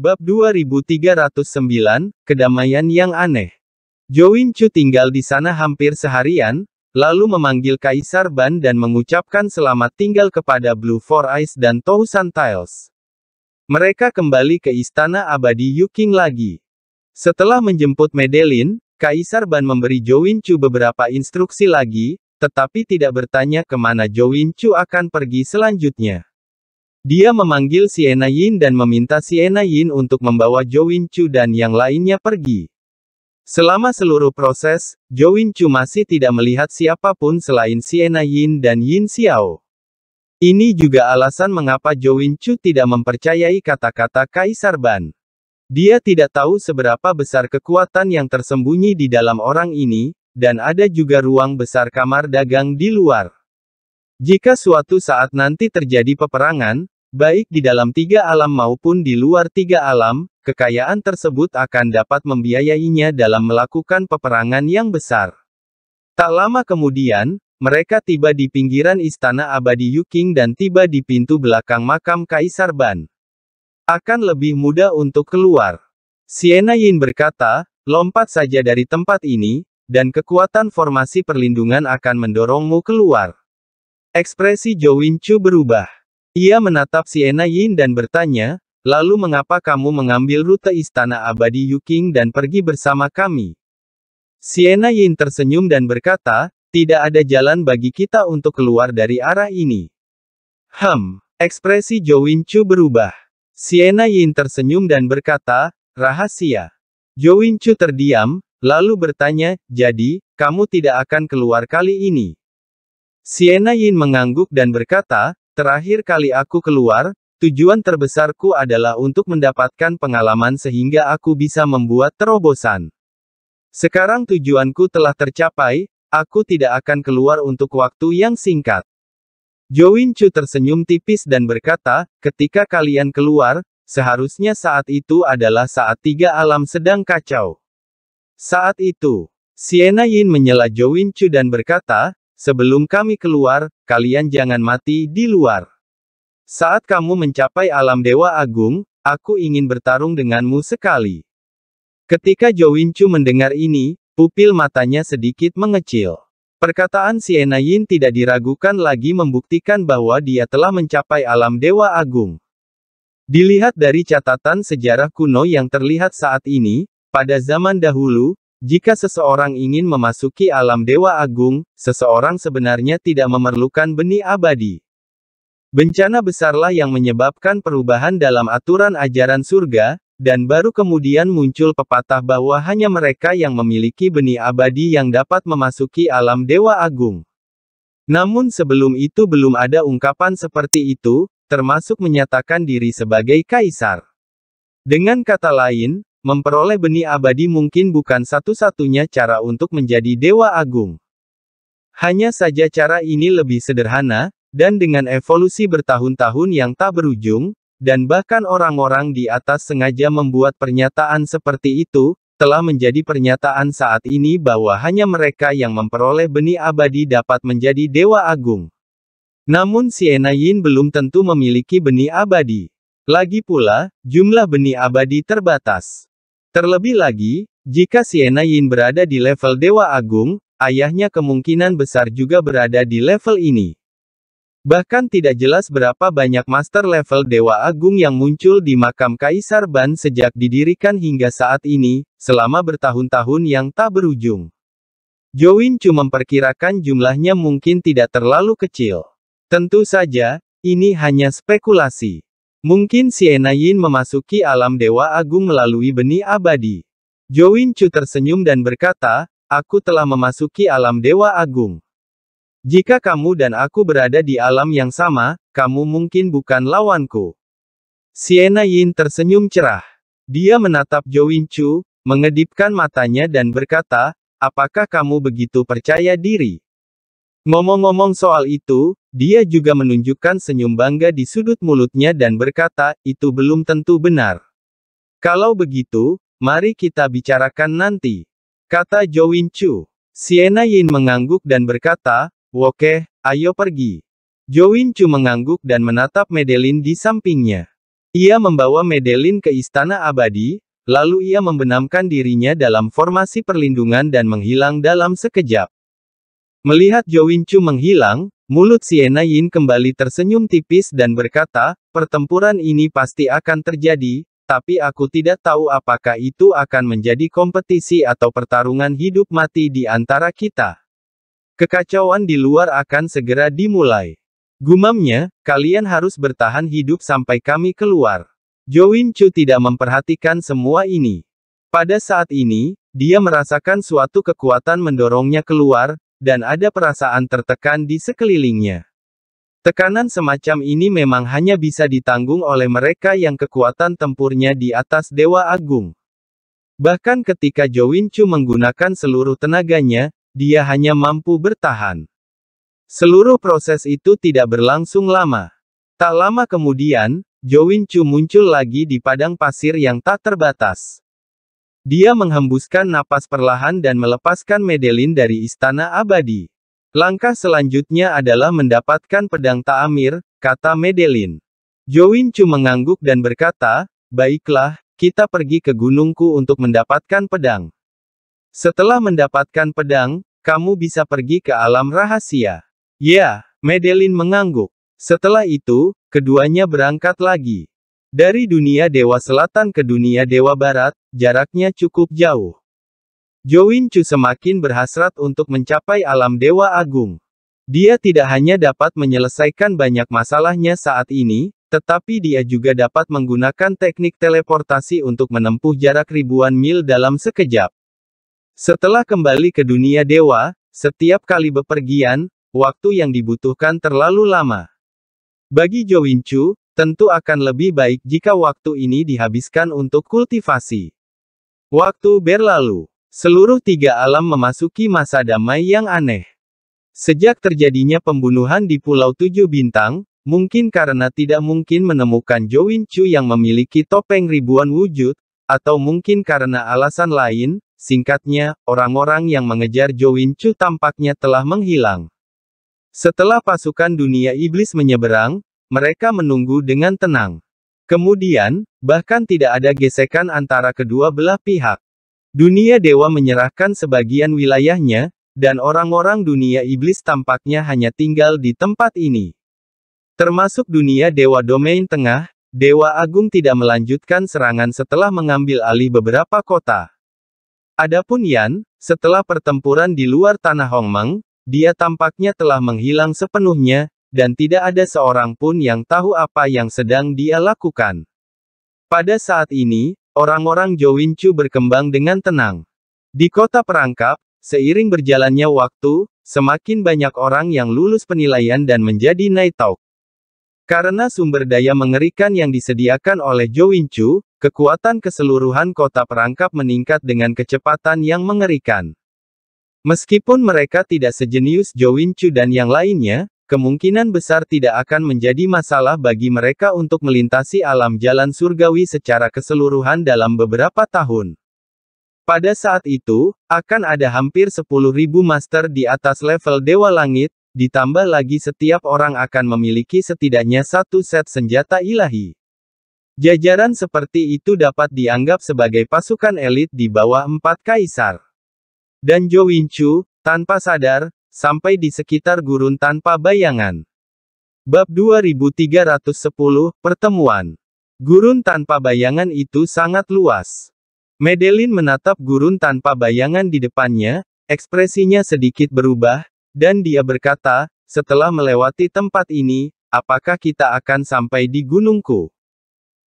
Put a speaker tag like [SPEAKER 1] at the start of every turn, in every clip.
[SPEAKER 1] Bab 2309, Kedamaian yang aneh. Jowin Chu tinggal di sana hampir seharian, lalu memanggil Kaisar Ban dan mengucapkan selamat tinggal kepada Blue Four Eyes dan Tousan Tiles. Mereka kembali ke Istana Abadi Yuking lagi. Setelah menjemput Medelin, Kaisar Ban memberi Jowin Chu beberapa instruksi lagi, tetapi tidak bertanya kemana Jowin Chu akan pergi selanjutnya. Dia memanggil Siena Yin dan meminta Siena Yin untuk membawa Jo Win Chu dan yang lainnya pergi. Selama seluruh proses, Jo Win Chu masih tidak melihat siapapun selain Siena Yin dan Yin Xiao. Ini juga alasan mengapa Jo Win Chu tidak mempercayai kata-kata Kaisar Ban. Dia tidak tahu seberapa besar kekuatan yang tersembunyi di dalam orang ini, dan ada juga ruang besar kamar dagang di luar. Jika suatu saat nanti terjadi peperangan, baik di dalam tiga alam maupun di luar tiga alam, kekayaan tersebut akan dapat membiayainya dalam melakukan peperangan yang besar. Tak lama kemudian, mereka tiba di pinggiran istana abadi Yuking dan tiba di pintu belakang makam Kaisar Ban. Akan lebih mudah untuk keluar. Siena Yin berkata, lompat saja dari tempat ini, dan kekuatan formasi perlindungan akan mendorongmu keluar. Ekspresi Zhou Wincu berubah. Ia menatap Siena Yin dan bertanya, lalu mengapa kamu mengambil rute istana abadi Yuking dan pergi bersama kami? Siena Yin tersenyum dan berkata, tidak ada jalan bagi kita untuk keluar dari arah ini. Hem, ekspresi Zhou Wincu berubah. Siena Yin tersenyum dan berkata, rahasia. Zhou Wincu terdiam, lalu bertanya, jadi, kamu tidak akan keluar kali ini. Siena Yin mengangguk dan berkata, terakhir kali aku keluar, tujuan terbesarku adalah untuk mendapatkan pengalaman sehingga aku bisa membuat terobosan. Sekarang tujuanku telah tercapai, aku tidak akan keluar untuk waktu yang singkat. Jowin Chu tersenyum tipis dan berkata, ketika kalian keluar, seharusnya saat itu adalah saat tiga alam sedang kacau. Saat itu, Siena Yin menyela Jowin Chu dan berkata, Sebelum kami keluar, kalian jangan mati di luar. Saat kamu mencapai alam Dewa Agung, aku ingin bertarung denganmu sekali. Ketika Jo Jowinchu mendengar ini, pupil matanya sedikit mengecil. Perkataan Siena Yin tidak diragukan lagi membuktikan bahwa dia telah mencapai alam Dewa Agung. Dilihat dari catatan sejarah kuno yang terlihat saat ini, pada zaman dahulu, jika seseorang ingin memasuki alam Dewa Agung, seseorang sebenarnya tidak memerlukan benih abadi. Bencana besarlah yang menyebabkan perubahan dalam aturan ajaran surga, dan baru kemudian muncul pepatah bahwa hanya mereka yang memiliki benih abadi yang dapat memasuki alam Dewa Agung. Namun sebelum itu belum ada ungkapan seperti itu, termasuk menyatakan diri sebagai kaisar. Dengan kata lain, Memperoleh benih abadi mungkin bukan satu-satunya cara untuk menjadi dewa agung. Hanya saja cara ini lebih sederhana, dan dengan evolusi bertahun-tahun yang tak berujung, dan bahkan orang-orang di atas sengaja membuat pernyataan seperti itu, telah menjadi pernyataan saat ini bahwa hanya mereka yang memperoleh benih abadi dapat menjadi dewa agung. Namun Siena Yin belum tentu memiliki benih abadi. Lagi pula, jumlah benih abadi terbatas. Terlebih lagi, jika Sienna Yin berada di level Dewa Agung, ayahnya kemungkinan besar juga berada di level ini. Bahkan tidak jelas berapa banyak master level Dewa Agung yang muncul di makam Kaisar Ban sejak didirikan hingga saat ini, selama bertahun-tahun yang tak berujung. Jowin cuma memperkirakan jumlahnya mungkin tidak terlalu kecil. Tentu saja, ini hanya spekulasi. Mungkin Siena Yin memasuki alam Dewa Agung melalui benih abadi. Jowin Chu tersenyum dan berkata, aku telah memasuki alam Dewa Agung. Jika kamu dan aku berada di alam yang sama, kamu mungkin bukan lawanku. Siena Yin tersenyum cerah. Dia menatap Jowin Chu, mengedipkan matanya dan berkata, apakah kamu begitu percaya diri? Ngomong-ngomong soal itu, dia juga menunjukkan senyum bangga di sudut mulutnya dan berkata, itu belum tentu benar. Kalau begitu, mari kita bicarakan nanti. Kata Jo Win Chu. Siena Yin mengangguk dan berkata, oke, ayo pergi. Jo Win Chu mengangguk dan menatap Medelin di sampingnya. Ia membawa Medelin ke Istana Abadi, lalu ia membenamkan dirinya dalam formasi perlindungan dan menghilang dalam sekejap. Melihat Win Chu menghilang, mulut Siena Yin kembali tersenyum tipis dan berkata, pertempuran ini pasti akan terjadi, tapi aku tidak tahu apakah itu akan menjadi kompetisi atau pertarungan hidup mati di antara kita. Kekacauan di luar akan segera dimulai. Gumamnya, kalian harus bertahan hidup sampai kami keluar. Win Chu tidak memperhatikan semua ini. Pada saat ini, dia merasakan suatu kekuatan mendorongnya keluar, dan ada perasaan tertekan di sekelilingnya. Tekanan semacam ini memang hanya bisa ditanggung oleh mereka yang kekuatan tempurnya di atas Dewa Agung. Bahkan ketika Jo Chu menggunakan seluruh tenaganya, dia hanya mampu bertahan. Seluruh proses itu tidak berlangsung lama. Tak lama kemudian, Jo Chu muncul lagi di padang pasir yang tak terbatas. Dia menghembuskan napas perlahan dan melepaskan Medellin dari istana abadi. Langkah selanjutnya adalah mendapatkan pedang Taamir, kata Medelin. Chu mengangguk dan berkata, baiklah, kita pergi ke gunungku untuk mendapatkan pedang. Setelah mendapatkan pedang, kamu bisa pergi ke alam rahasia. Ya, Medellin mengangguk. Setelah itu, keduanya berangkat lagi. Dari dunia Dewa Selatan ke dunia Dewa Barat, jaraknya cukup jauh. Jowin Chu semakin berhasrat untuk mencapai alam Dewa Agung. Dia tidak hanya dapat menyelesaikan banyak masalahnya saat ini, tetapi dia juga dapat menggunakan teknik teleportasi untuk menempuh jarak ribuan mil dalam sekejap. Setelah kembali ke dunia dewa, setiap kali bepergian, waktu yang dibutuhkan terlalu lama. Bagi Jowin Chu, Tentu akan lebih baik jika waktu ini dihabiskan untuk kultivasi. Waktu berlalu, seluruh tiga alam memasuki masa damai yang aneh. Sejak terjadinya pembunuhan di Pulau Tujuh Bintang, mungkin karena tidak mungkin menemukan Jowin Chu yang memiliki topeng ribuan wujud, atau mungkin karena alasan lain, singkatnya, orang-orang yang mengejar Jowin Chu tampaknya telah menghilang. Setelah pasukan dunia iblis menyeberang, mereka menunggu dengan tenang. Kemudian, bahkan tidak ada gesekan antara kedua belah pihak. Dunia dewa menyerahkan sebagian wilayahnya, dan orang-orang dunia iblis tampaknya hanya tinggal di tempat ini. Termasuk dunia dewa domain tengah, Dewa Agung tidak melanjutkan serangan setelah mengambil alih beberapa kota. Adapun Yan, setelah pertempuran di luar tanah Hongmeng, dia tampaknya telah menghilang sepenuhnya, dan tidak ada seorang pun yang tahu apa yang sedang dia lakukan. Pada saat ini, orang-orang Jo Jowinchu berkembang dengan tenang. Di kota perangkap, seiring berjalannya waktu, semakin banyak orang yang lulus penilaian dan menjadi Naitok. Karena sumber daya mengerikan yang disediakan oleh Jo Jowinchu, kekuatan keseluruhan kota perangkap meningkat dengan kecepatan yang mengerikan. Meskipun mereka tidak sejenius Jo Jowinchu dan yang lainnya, kemungkinan besar tidak akan menjadi masalah bagi mereka untuk melintasi alam jalan surgawi secara keseluruhan dalam beberapa tahun. Pada saat itu, akan ada hampir 10.000 master di atas level Dewa Langit, ditambah lagi setiap orang akan memiliki setidaknya satu set senjata ilahi. Jajaran seperti itu dapat dianggap sebagai pasukan elit di bawah empat kaisar. Dan Jo Winchu, tanpa sadar, sampai di sekitar gurun tanpa bayangan. Bab 2310, Pertemuan. Gurun tanpa bayangan itu sangat luas. Medellin menatap gurun tanpa bayangan di depannya, ekspresinya sedikit berubah, dan dia berkata, setelah melewati tempat ini, apakah kita akan sampai di gunungku?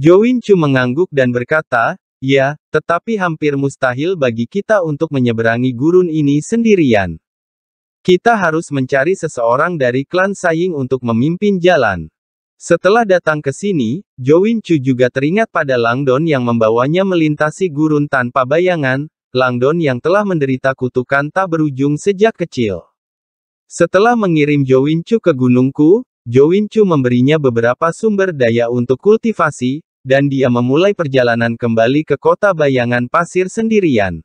[SPEAKER 1] Jowin Chu mengangguk dan berkata, ya, tetapi hampir mustahil bagi kita untuk menyeberangi gurun ini sendirian. Kita harus mencari seseorang dari klan Saying untuk memimpin jalan. Setelah datang ke sini, Jo Win Chu juga teringat pada Langdon yang membawanya melintasi gurun tanpa bayangan, Langdon yang telah menderita kutukan tak berujung sejak kecil. Setelah mengirim Win Chu ke gunungku, Jo Win Chu memberinya beberapa sumber daya untuk kultivasi, dan dia memulai perjalanan kembali ke kota bayangan pasir sendirian.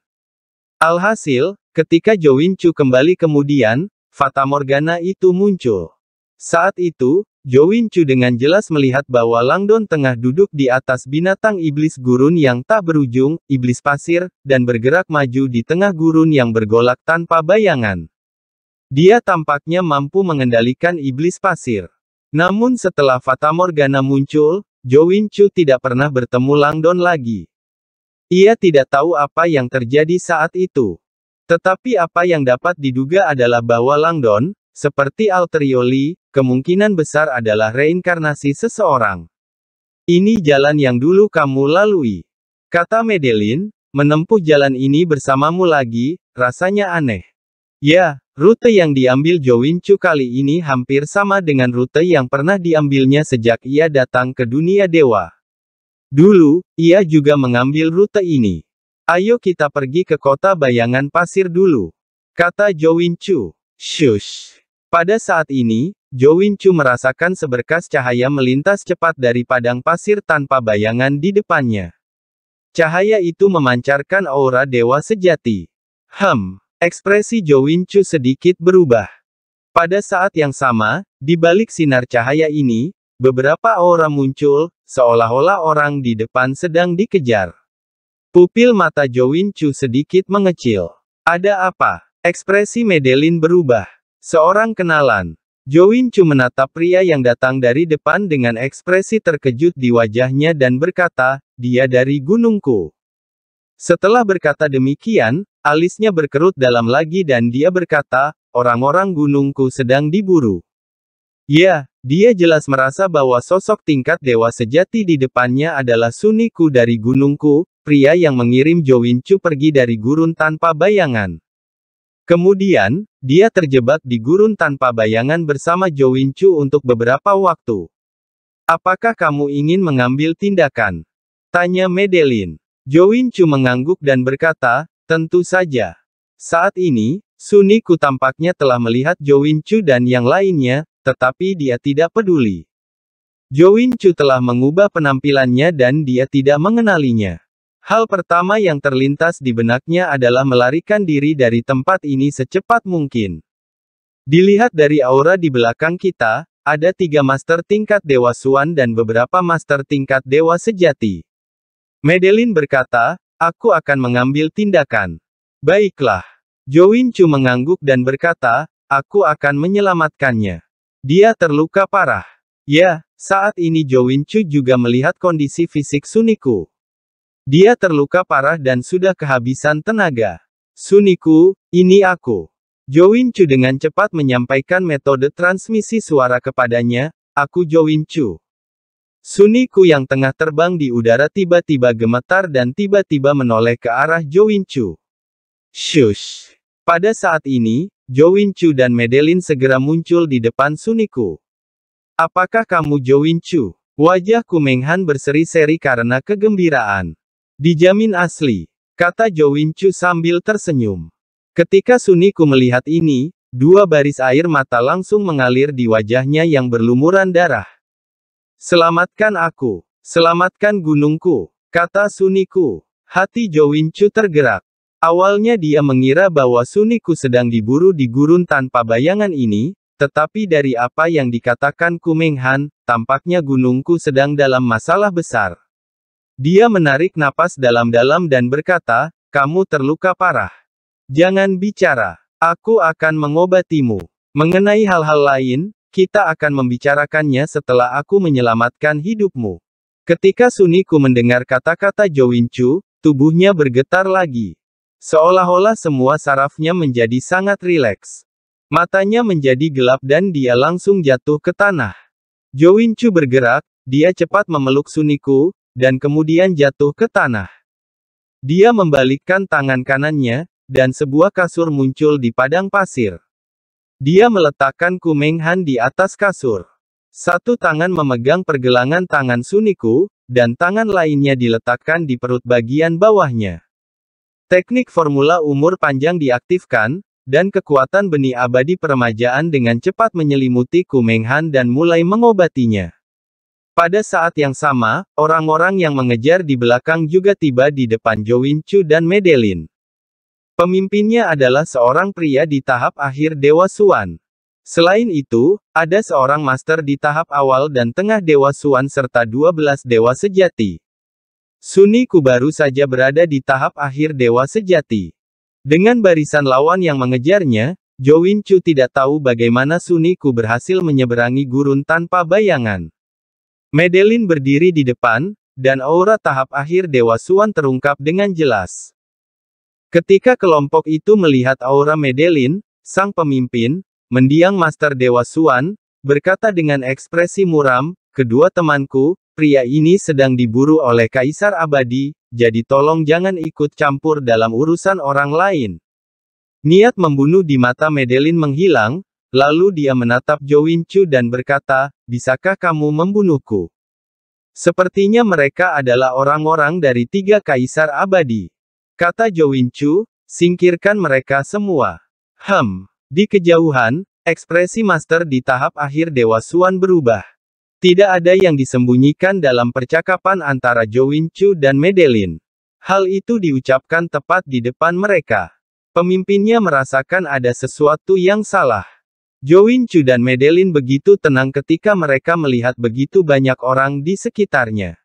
[SPEAKER 1] Alhasil, Ketika Jowin Chu kembali kemudian, Fata Morgana itu muncul. Saat itu, Jowin Chu dengan jelas melihat bahwa Langdon tengah duduk di atas binatang iblis gurun yang tak berujung, iblis pasir, dan bergerak maju di tengah gurun yang bergolak tanpa bayangan. Dia tampaknya mampu mengendalikan iblis pasir. Namun setelah Fata Morgana muncul, Jowin Chu tidak pernah bertemu Langdon lagi. Ia tidak tahu apa yang terjadi saat itu. Tetapi apa yang dapat diduga adalah bahwa Langdon, seperti Alterioli, kemungkinan besar adalah reinkarnasi seseorang. Ini jalan yang dulu kamu lalui. Kata Medellin. menempuh jalan ini bersamamu lagi, rasanya aneh. Ya, rute yang diambil Jowinchu kali ini hampir sama dengan rute yang pernah diambilnya sejak ia datang ke dunia dewa. Dulu, ia juga mengambil rute ini. Ayo kita pergi ke kota bayangan pasir dulu. Kata Jo Win Chu. Shush. Pada saat ini, Jo Win Chu merasakan seberkas cahaya melintas cepat dari padang pasir tanpa bayangan di depannya. Cahaya itu memancarkan aura dewa sejati. Hem, ekspresi Jo Win Chu sedikit berubah. Pada saat yang sama, di balik sinar cahaya ini, beberapa aura muncul, seolah-olah orang di depan sedang dikejar. Pupil mata Jowin Chu sedikit mengecil. Ada apa? Ekspresi Medelin berubah. Seorang kenalan. Jowin Chu menatap pria yang datang dari depan dengan ekspresi terkejut di wajahnya dan berkata, dia dari gunungku. Setelah berkata demikian, alisnya berkerut dalam lagi dan dia berkata, orang-orang gunungku sedang diburu. Ya, dia jelas merasa bahwa sosok tingkat dewa sejati di depannya adalah Suniku dari gunungku, pria yang mengirim Jo Win Chu pergi dari gurun tanpa bayangan. Kemudian, dia terjebak di gurun tanpa bayangan bersama Jo Win Chu untuk beberapa waktu. Apakah kamu ingin mengambil tindakan? Tanya Medellin. Jo Win Chu mengangguk dan berkata, tentu saja. Saat ini, Suniku tampaknya telah melihat Jo Win Chu dan yang lainnya, tetapi dia tidak peduli. Jo Win Chu telah mengubah penampilannya dan dia tidak mengenalinya. Hal pertama yang terlintas di benaknya adalah melarikan diri dari tempat ini secepat mungkin. Dilihat dari aura di belakang kita, ada tiga master tingkat Dewa Suan dan beberapa master tingkat Dewa Sejati. Medellin berkata, aku akan mengambil tindakan. Baiklah. Jowin Chu mengangguk dan berkata, aku akan menyelamatkannya. Dia terluka parah. Ya, saat ini Jowin Chu juga melihat kondisi fisik Suniku. Dia terluka parah dan sudah kehabisan tenaga. Suniku, ini aku. Chu dengan cepat menyampaikan metode transmisi suara kepadanya, aku Chu. Suniku yang tengah terbang di udara tiba-tiba gemetar dan tiba-tiba menoleh ke arah Chu. Shush! Pada saat ini, Chu dan Medelin segera muncul di depan Suniku. Apakah kamu Chu? Wajah Kumenghan berseri-seri karena kegembiraan. Dijamin asli, kata Jo Winchu sambil tersenyum. Ketika Suniku melihat ini, dua baris air mata langsung mengalir di wajahnya yang berlumuran darah. Selamatkan aku, selamatkan gunungku, kata Suniku. Hati Jo Winchu tergerak. Awalnya dia mengira bahwa Suniku sedang diburu di gurun tanpa bayangan ini, tetapi dari apa yang dikatakan Kumenghan, tampaknya gunungku sedang dalam masalah besar. Dia menarik napas dalam-dalam dan berkata, kamu terluka parah. Jangan bicara. Aku akan mengobatimu. Mengenai hal-hal lain, kita akan membicarakannya setelah aku menyelamatkan hidupmu. Ketika Suniku mendengar kata-kata Jowinchu, tubuhnya bergetar lagi. Seolah-olah semua sarafnya menjadi sangat rileks. Matanya menjadi gelap dan dia langsung jatuh ke tanah. Jowinchu bergerak, dia cepat memeluk Suniku, dan kemudian jatuh ke tanah. Dia membalikkan tangan kanannya, dan sebuah kasur muncul di padang pasir. Dia meletakkan Kumeng Han di atas kasur. Satu tangan memegang pergelangan tangan Suniku, dan tangan lainnya diletakkan di perut bagian bawahnya. Teknik formula umur panjang diaktifkan, dan kekuatan benih abadi peremajaan dengan cepat menyelimuti Kumenghan dan mulai mengobatinya. Pada saat yang sama, orang-orang yang mengejar di belakang juga tiba di depan Jowin Chu dan Medellin. Pemimpinnya adalah seorang pria di tahap akhir Dewa Suan. Selain itu, ada seorang master di tahap awal dan tengah Dewa Suan serta 12 Dewa Sejati. Suniku baru saja berada di tahap akhir Dewa Sejati. Dengan barisan lawan yang mengejarnya, Jowin Chu tidak tahu bagaimana Suniku berhasil menyeberangi gurun tanpa bayangan. Medellin berdiri di depan, dan aura tahap akhir Dewa Suan terungkap dengan jelas. Ketika kelompok itu melihat aura Medellin, sang pemimpin, mendiang Master Dewa Suan, berkata dengan ekspresi muram, kedua temanku, pria ini sedang diburu oleh Kaisar Abadi, jadi tolong jangan ikut campur dalam urusan orang lain. Niat membunuh di mata Medellin menghilang, Lalu dia menatap Jo Chu dan berkata, bisakah kamu membunuhku? Sepertinya mereka adalah orang-orang dari tiga kaisar abadi. Kata Jo Chu, singkirkan mereka semua. Hem. Di kejauhan, ekspresi master di tahap akhir Dewa Suan berubah. Tidak ada yang disembunyikan dalam percakapan antara Jo Chu dan Medellin. Hal itu diucapkan tepat di depan mereka. Pemimpinnya merasakan ada sesuatu yang salah. Chu dan Medelin begitu tenang ketika mereka melihat begitu banyak orang di sekitarnya.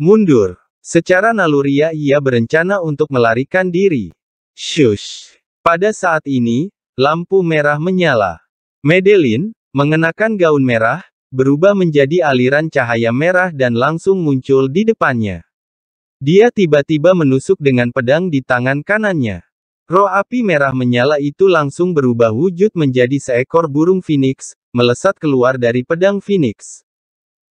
[SPEAKER 1] Mundur. Secara naluriah ia berencana untuk melarikan diri. Shush. Pada saat ini, lampu merah menyala. Medelin, mengenakan gaun merah, berubah menjadi aliran cahaya merah dan langsung muncul di depannya. Dia tiba-tiba menusuk dengan pedang di tangan kanannya. Roh api merah menyala itu langsung berubah wujud menjadi seekor burung phoenix, melesat keluar dari pedang phoenix.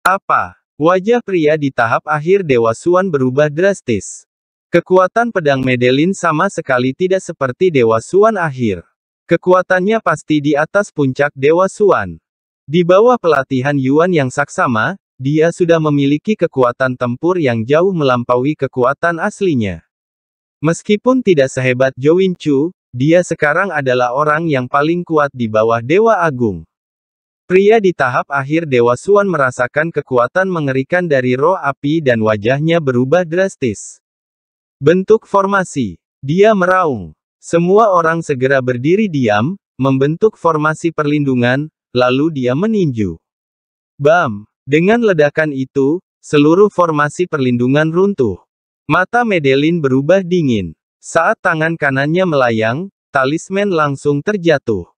[SPEAKER 1] Apa? Wajah pria di tahap akhir Dewa Suan berubah drastis. Kekuatan pedang Medelin sama sekali tidak seperti Dewa Suan akhir. Kekuatannya pasti di atas puncak Dewa Suan. Di bawah pelatihan Yuan yang saksama, dia sudah memiliki kekuatan tempur yang jauh melampaui kekuatan aslinya. Meskipun tidak sehebat Win Chu, dia sekarang adalah orang yang paling kuat di bawah Dewa Agung. Pria di tahap akhir Dewa Suan merasakan kekuatan mengerikan dari roh api dan wajahnya berubah drastis. Bentuk formasi. Dia meraung. Semua orang segera berdiri diam, membentuk formasi perlindungan, lalu dia meninju. Bam! Dengan ledakan itu, seluruh formasi perlindungan runtuh. Mata Medellin berubah dingin. Saat tangan kanannya melayang, talisman langsung terjatuh.